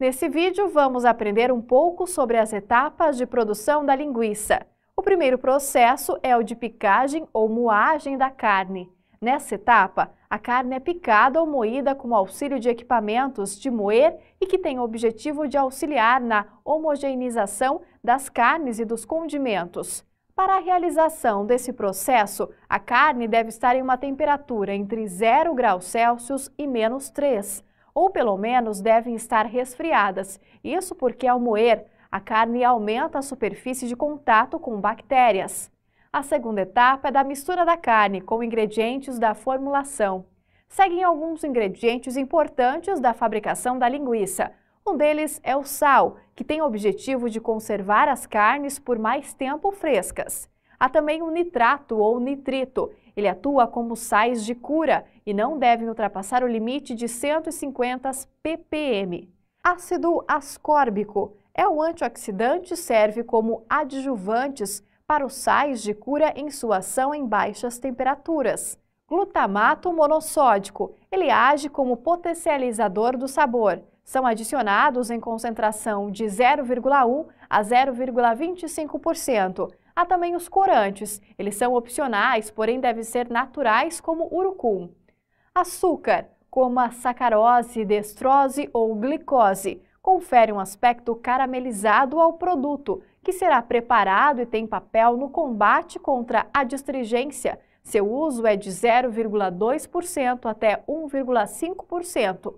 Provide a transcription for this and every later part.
Nesse vídeo, vamos aprender um pouco sobre as etapas de produção da linguiça. O primeiro processo é o de picagem ou moagem da carne. Nessa etapa, a carne é picada ou moída com auxílio de equipamentos de moer e que tem o objetivo de auxiliar na homogeneização das carnes e dos condimentos. Para a realização desse processo, a carne deve estar em uma temperatura entre 0 graus Celsius e menos 3 ou pelo menos devem estar resfriadas. Isso porque ao moer, a carne aumenta a superfície de contato com bactérias. A segunda etapa é da mistura da carne com ingredientes da formulação. Seguem alguns ingredientes importantes da fabricação da linguiça. Um deles é o sal, que tem o objetivo de conservar as carnes por mais tempo frescas. Há também o nitrato ou nitrito. Ele atua como sais de cura e não devem ultrapassar o limite de 150 ppm. Ácido ascórbico é um antioxidante e serve como adjuvantes para os sais de cura em sua ação em baixas temperaturas. Glutamato monossódico, ele age como potencializador do sabor. São adicionados em concentração de 0,1 a 0,25% Há também os corantes. Eles são opcionais, porém devem ser naturais como urucum. Açúcar, como a sacarose, destrose ou glicose, confere um aspecto caramelizado ao produto, que será preparado e tem papel no combate contra a distrigência. Seu uso é de 0,2% até 1,5%.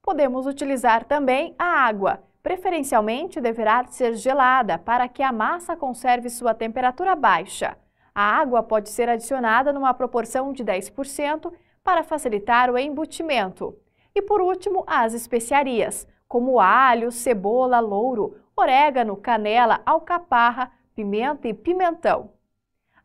Podemos utilizar também a água preferencialmente deverá ser gelada para que a massa conserve sua temperatura baixa. A água pode ser adicionada numa proporção de 10% para facilitar o embutimento. E por último, as especiarias, como alho, cebola, louro, orégano, canela, alcaparra, pimenta e pimentão.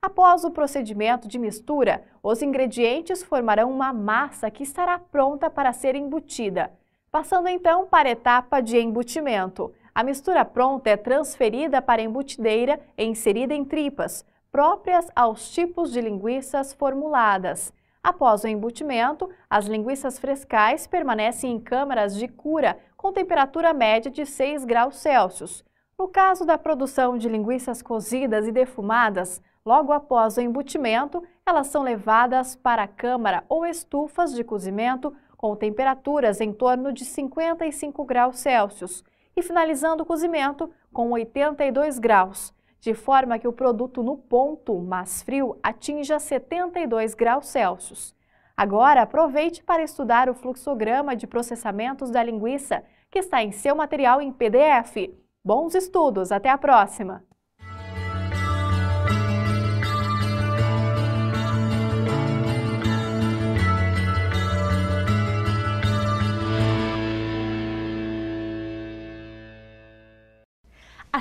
Após o procedimento de mistura, os ingredientes formarão uma massa que estará pronta para ser embutida. Passando então para a etapa de embutimento. A mistura pronta é transferida para a embutideira e inserida em tripas, próprias aos tipos de linguiças formuladas. Após o embutimento, as linguiças frescais permanecem em câmaras de cura com temperatura média de 6 graus Celsius. No caso da produção de linguiças cozidas e defumadas, logo após o embutimento, elas são levadas para a câmara ou estufas de cozimento com temperaturas em torno de 55 graus Celsius e finalizando o cozimento com 82 graus, de forma que o produto no ponto, mais frio, atinja 72 graus Celsius. Agora, aproveite para estudar o fluxograma de processamentos da linguiça, que está em seu material em PDF. Bons estudos! Até a próxima!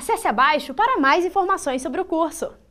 Acesse abaixo para mais informações sobre o curso.